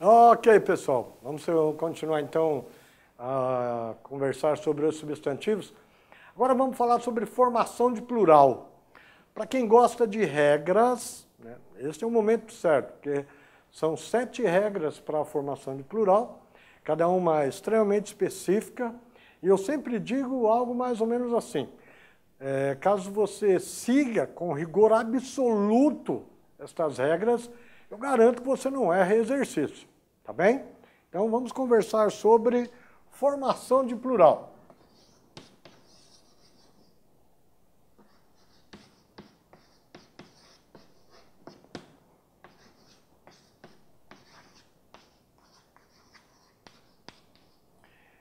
Ok, pessoal. Vamos continuar, então, a conversar sobre os substantivos. Agora vamos falar sobre formação de plural. Para quem gosta de regras, né, este é o momento certo, porque são sete regras para a formação de plural, cada uma extremamente específica, e eu sempre digo algo mais ou menos assim: é, caso você siga com rigor absoluto estas regras, eu garanto que você não erra exercício, tá bem? Então vamos conversar sobre formação de plural.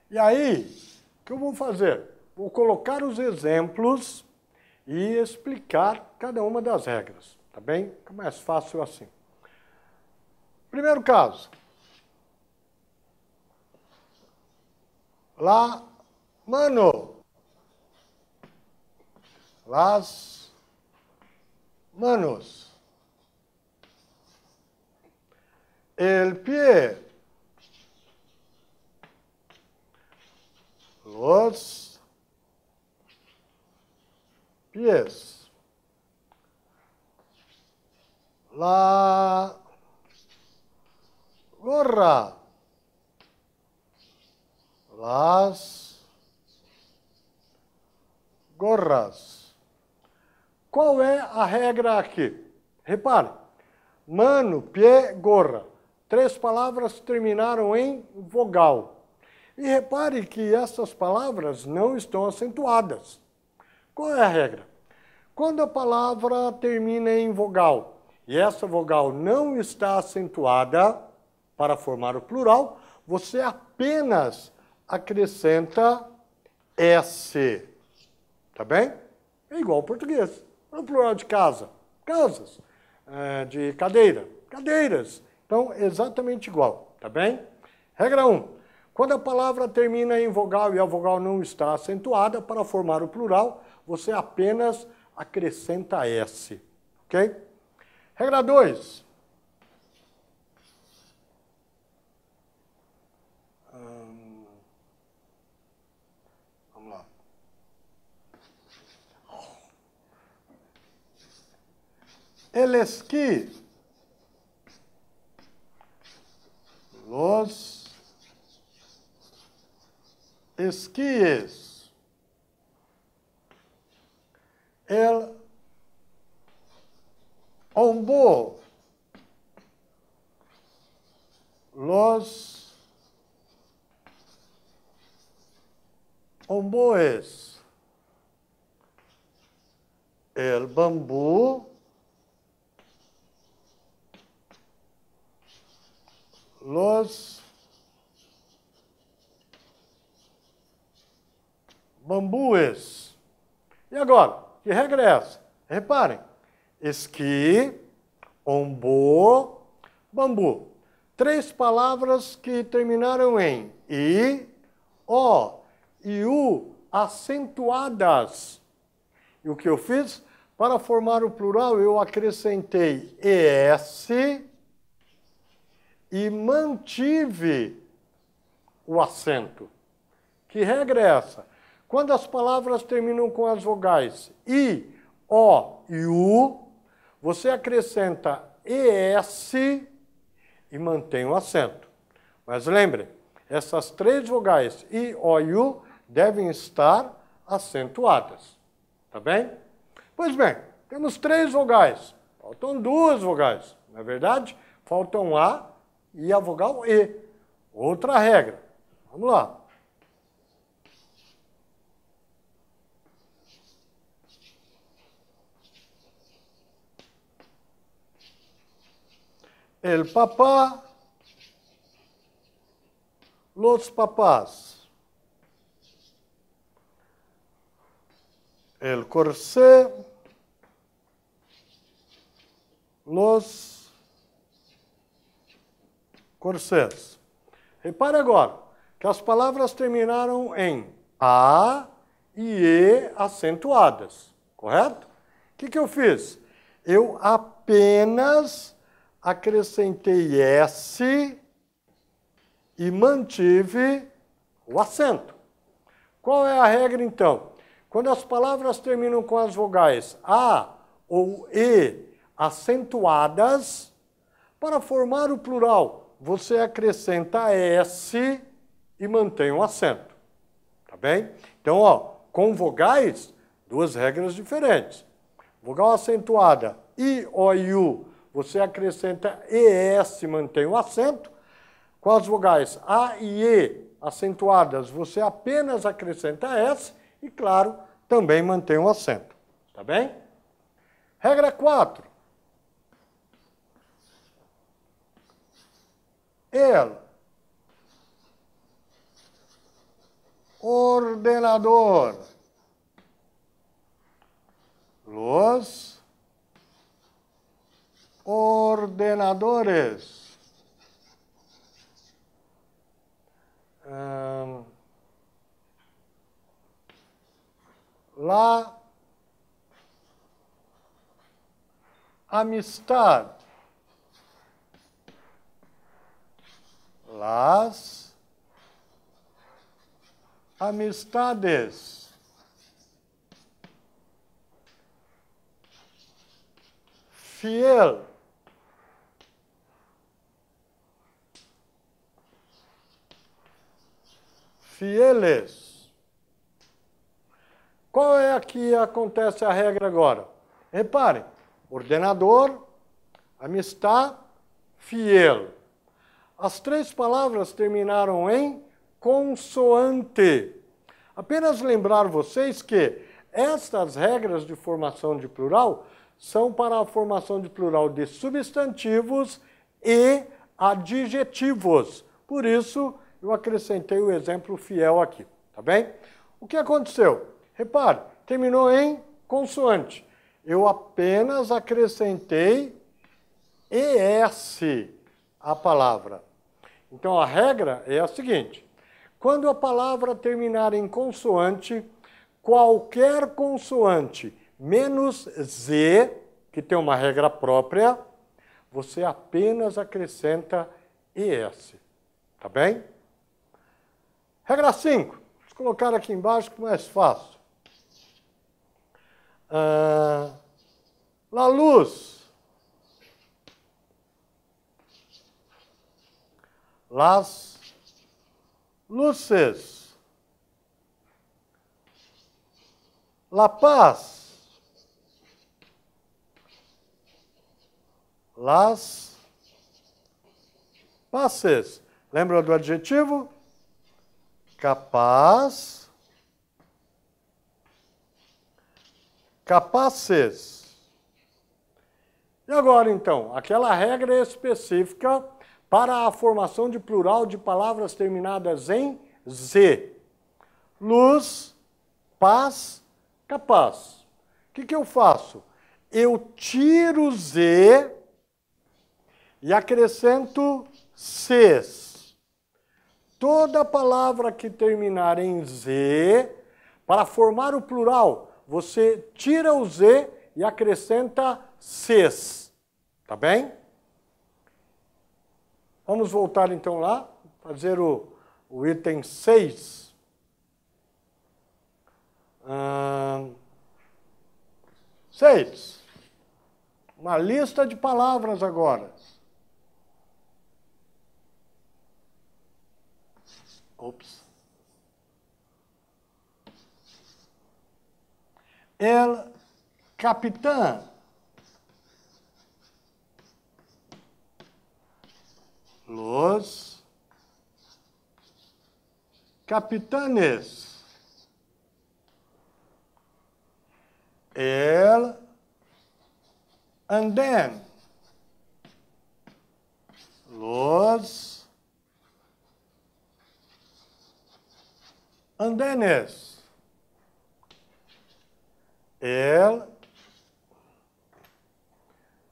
E aí, que eu vou fazer? Vou colocar os exemplos e explicar cada uma das regras, tá bem? Fica mais fácil assim. Primeiro caso. Lá, mano. Las manos. El pie. los pies. La gorra. Las gorras. Qual é a regra aqui? Repare. Mano, pé, gorra. Três palavras terminaram em vogal. E repare que essas palavras não estão acentuadas. Qual é a regra? Quando a palavra termina em vogal e essa vogal não está acentuada para formar o plural, você apenas acrescenta S. Tá bem? É igual ao português. É o plural de casa. Casas. É, de cadeira. Cadeiras. Então, exatamente igual. Tá bem? Regra 1. Um, quando a palavra termina em vogal e a vogal não está acentuada, para formar o plural, você apenas acrescenta S. Ok? Regra 2. vamos lá. Eles que los esquies. El ombó. Los ombóes. El bambú. Los bambu esse. E agora? Que regra é essa? Reparem. Esqui, ombo, bambu. Três palavras que terminaram em i, o e u acentuadas. E o que eu fiz? Para formar o plural, eu acrescentei ES e mantive o acento. Que regra é essa? Quando as palavras terminam com as vogais I, O e U, você acrescenta ES e mantém o acento. Mas lembre, essas três vogais I, O e U devem estar acentuadas. Tá bem? Pois bem, temos três vogais. Faltam duas vogais. Na é verdade, faltam A e a vogal E. Outra regra. Vamos lá. el papá, los papás, el corsé, los corsés. Repare agora que as palavras terminaram em A e E acentuadas, correto? O que, que eu fiz? Eu apenas acrescentei S e mantive o acento. Qual é a regra, então? Quando as palavras terminam com as vogais A ou E acentuadas, para formar o plural, você acrescenta S e mantém o acento. Tá bem? Então, ó, com vogais, duas regras diferentes. Vogal acentuada I, O U você acrescenta ES, mantém o acento. Com as vogais A e E acentuadas, você apenas acrescenta S e, claro, também mantém o acento. Tá bem? Regra 4. El. Ordenador. Los ordenadores. La amistad. Las amistades. fiel fieles. Qual é a que acontece a regra agora? Reparem, ordenador, amistad, fiel. As três palavras terminaram em consoante. Apenas lembrar vocês que estas regras de formação de plural são para a formação de plural de substantivos e adjetivos. Por isso, eu acrescentei o exemplo fiel aqui, tá bem? O que aconteceu? Repare, terminou em consoante. Eu apenas acrescentei ES à palavra. Então a regra é a seguinte: quando a palavra terminar em consoante, qualquer consoante menos Z, que tem uma regra própria, você apenas acrescenta ES. Tá bem? Regra 5. Vamos colocar aqui embaixo que é mais fácil. Ah, la luz. Las luces. La paz. Las passes. Lembra do adjetivo? capaz, capazes. E agora, então, aquela regra específica para a formação de plural de palavras terminadas em Z. Luz, paz, capaz. O que, que eu faço? Eu tiro Z e acrescento Cs toda palavra que terminar em Z, para formar o plural, você tira o Z e acrescenta Cs. Tá bem? Vamos voltar então lá, fazer o, o item 6. Hum, 6. Uma lista de palavras agora. Ops. Ela, capitã. Los capitanes. El anden. andenes. El,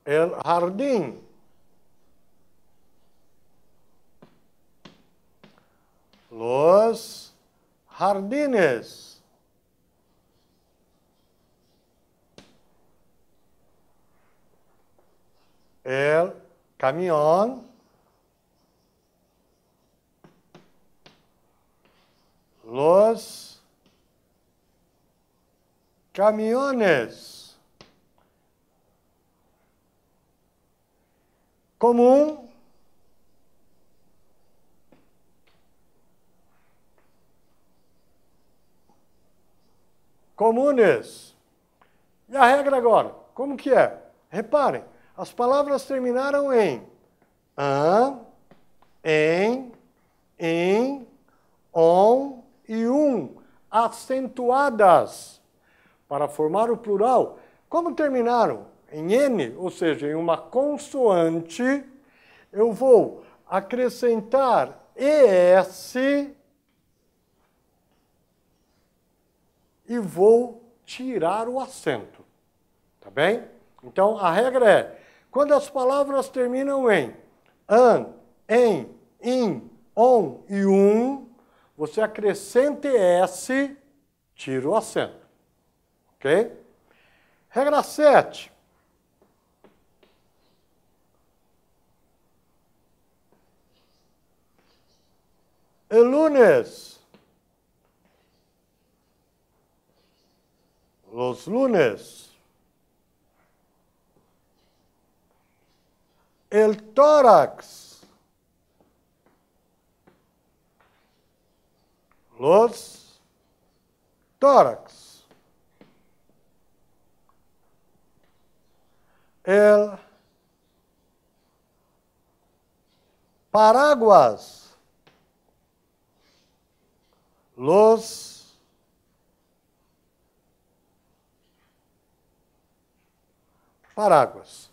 el jardim, Los jardines. El caminhão. los camiones. Comum. Comunes. E a regra agora? Como que é? Reparem, as palavras terminaram em an, acentuadas para formar o plural. Como terminaram em N, ou seja, em uma consoante, eu vou acrescentar ES e vou tirar o acento. Tá bem? Então, a regra é, quando as palavras terminam em an, em, in, on e um, você acrescenta ES tiro o cena. Ok? Regra 7. lunes. Los lunes. El tórax. Los tórax. El paraguas. Los paráguas.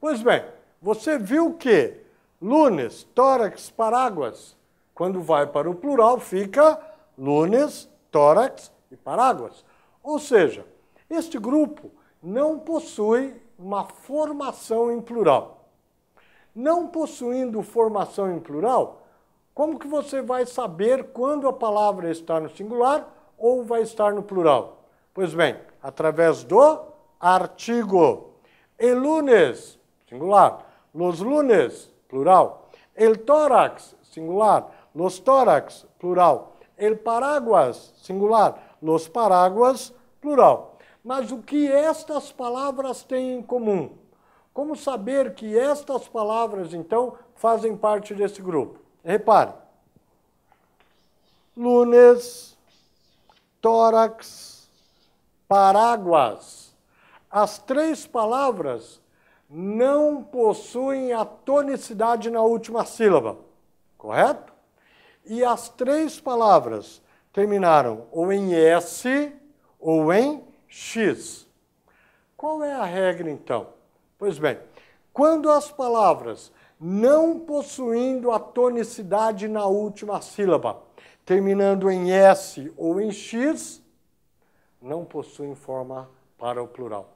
Pois bem, você viu que lunes, tórax, paráguas, quando vai para o plural, fica lunes, tórax, e Paráguas. Ou seja, este grupo não possui uma formação em plural. Não possuindo formação em plural, como que você vai saber quando a palavra está no singular ou vai estar no plural? Pois bem, através do artigo. El lunes, singular. Los lunes, plural. El tórax, singular. Los tórax, plural. El paraguas, singular Los Paráguas, plural. Mas o que estas palavras têm em comum? Como saber que estas palavras, então, fazem parte desse grupo? Repare. Lunes, tórax, paráguas. As três palavras não possuem a tonicidade na última sílaba, correto? E as três palavras terminaram ou em S ou em X. Qual é a regra, então? Pois bem, quando as palavras não possuindo a tonicidade na última sílaba, terminando em S ou em X, não possuem forma para o plural.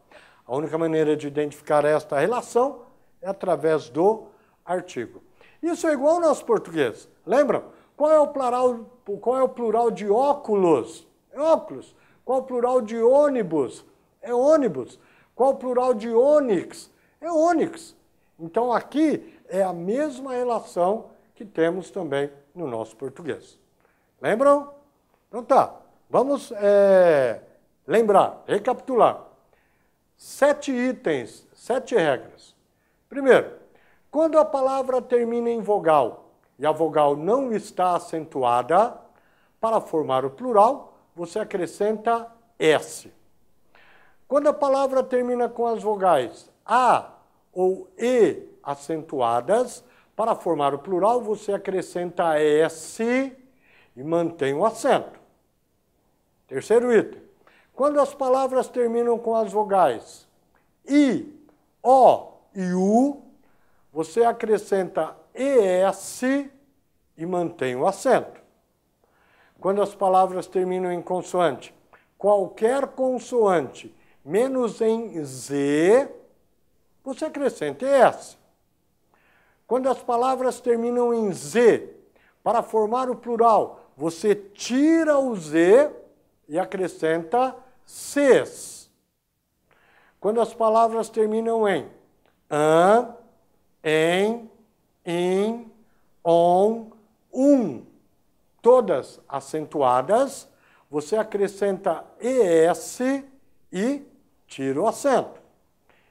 A única maneira de identificar esta relação é através do artigo. Isso é igual ao nosso português. Lembram? Qual é o plural, qual é o plural de óculos? É óculos. Qual o plural de ônibus? É ônibus. Qual o plural de ônix? É ônix. Então aqui é a mesma relação que temos também no nosso português. Lembram? Então tá, vamos é, lembrar, recapitular. Sete itens, sete regras. Primeiro, quando a palavra termina em vogal, e a vogal não está acentuada, para formar o plural, você acrescenta S. Quando a palavra termina com as vogais A ou E acentuadas, para formar o plural, você acrescenta S e mantém o acento. Terceiro item. Quando as palavras terminam com as vogais I, O e U, você acrescenta ES e mantém o acento. Quando as palavras terminam em consoante, qualquer consoante menos em Z, você acrescenta ES. Quando as palavras terminam em Z, para formar o plural, você tira o Z e acrescenta Cs. Quando as palavras terminam em an, em, em, on, um. Todas acentuadas, você acrescenta ES e tira o acento.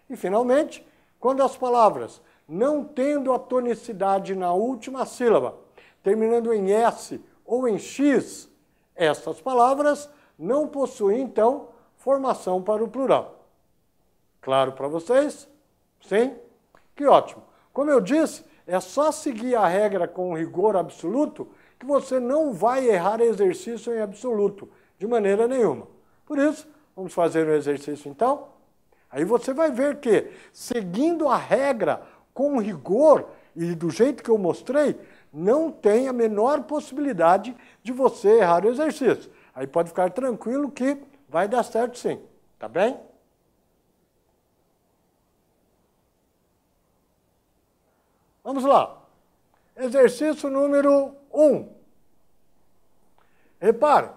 E, finalmente, quando as palavras não tendo a tonicidade na última sílaba, terminando em S ou em X, estas palavras não possuem, então, formação para o plural. Claro para vocês? Sim? Que ótimo. Como eu disse, é só seguir a regra com rigor absoluto que você não vai errar exercício em absoluto, de maneira nenhuma. Por isso, vamos fazer um exercício então? Aí você vai ver que, seguindo a regra com rigor e do jeito que eu mostrei, não tem a menor possibilidade de você errar o exercício. Aí pode ficar tranquilo que vai dar certo sim, tá bem? Vamos lá. Exercício número 1. Um. Repare,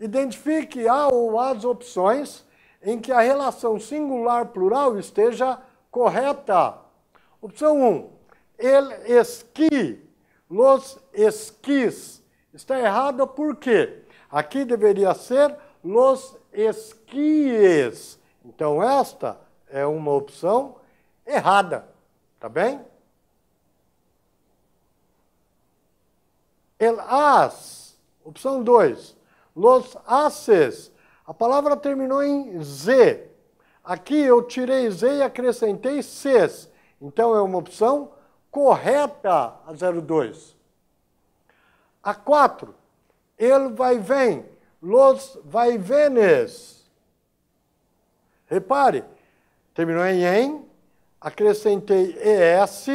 identifique a ou as opções em que a relação singular-plural esteja correta. Opção 1. Um, el esqui, los esquis. Está errada por quê? Aqui deveria ser los esquies. Então, esta é uma opção errada, tá bem? El as. Opção 2. Los haces. A palavra terminou em Z. Aqui eu tirei Z e acrescentei Cs. Então é uma opção correta a 02. A 4. ele vai vem. Los vai venes. Repare, terminou em em, acrescentei ES,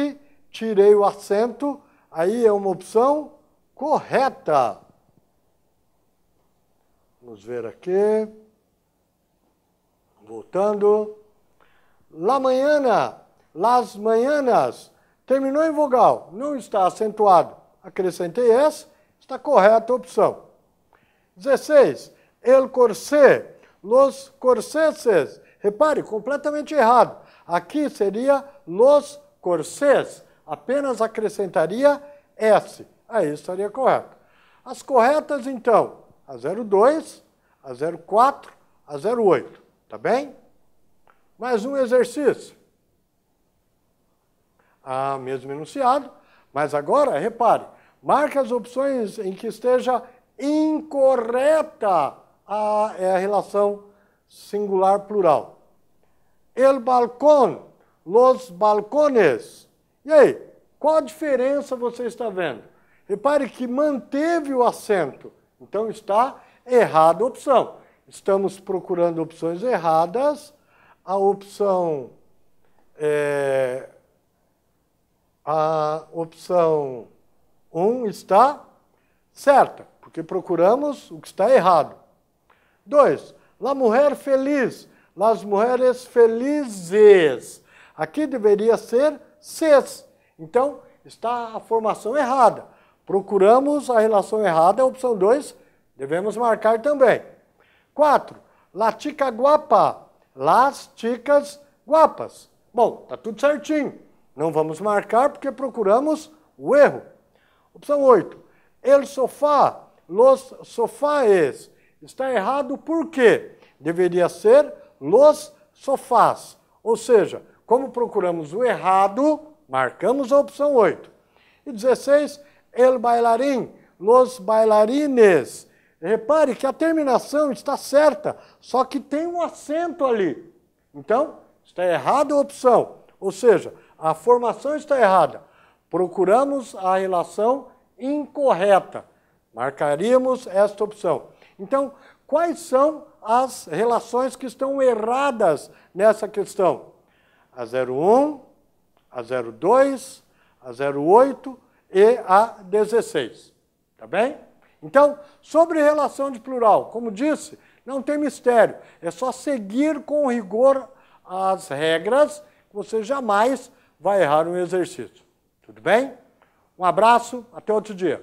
tirei o acento, aí é uma opção correta. Vamos ver aqui. Voltando. La manhã, las manhanas. Terminou em vogal, não está acentuado. Acrescentei s, está correta a opção. 16. El corsé, los corseses. Repare, completamente errado. Aqui seria los corsés, apenas acrescentaria S. Aí estaria correto. As corretas, então, a 02, a 04, a 08, tá bem? Mais um exercício. Ah, mesmo enunciado, mas agora, repare, marque as opções em que esteja incorreta a, é a relação singular-plural. El balcón, los balcones. E aí, qual a diferença você está vendo? Repare que manteve o acento, então está errada a opção. Estamos procurando opções erradas. A opção é, a opção 1 um está certa, porque procuramos o que está errado. 2. La mulher feliz, las mulheres felizes. Aqui deveria ser ses. Então, está a formação errada. Procuramos a relação errada, opção 2, devemos marcar também. 4. Latica guapa. Las ticas guapas. Bom, tá tudo certinho. Não vamos marcar porque procuramos o erro. Opção 8. El sofá. Los sofás. Está errado por quê? Deveria ser los sofás. Ou seja, como procuramos o errado, marcamos a opção 8. E 16 el bailarín, los bailarines. Repare que a terminação está certa, só que tem um acento ali. Então, está errada a opção. Ou seja, a formação está errada. Procuramos a relação incorreta. Marcaríamos esta opção. Então, quais são as relações que estão erradas nessa questão? A 01, a 02, a 08 e a 16. Tá bem? Então, sobre relação de plural, como disse, não tem mistério. É só seguir com rigor as regras, você jamais vai errar um exercício. Tudo bem? Um abraço, até outro dia.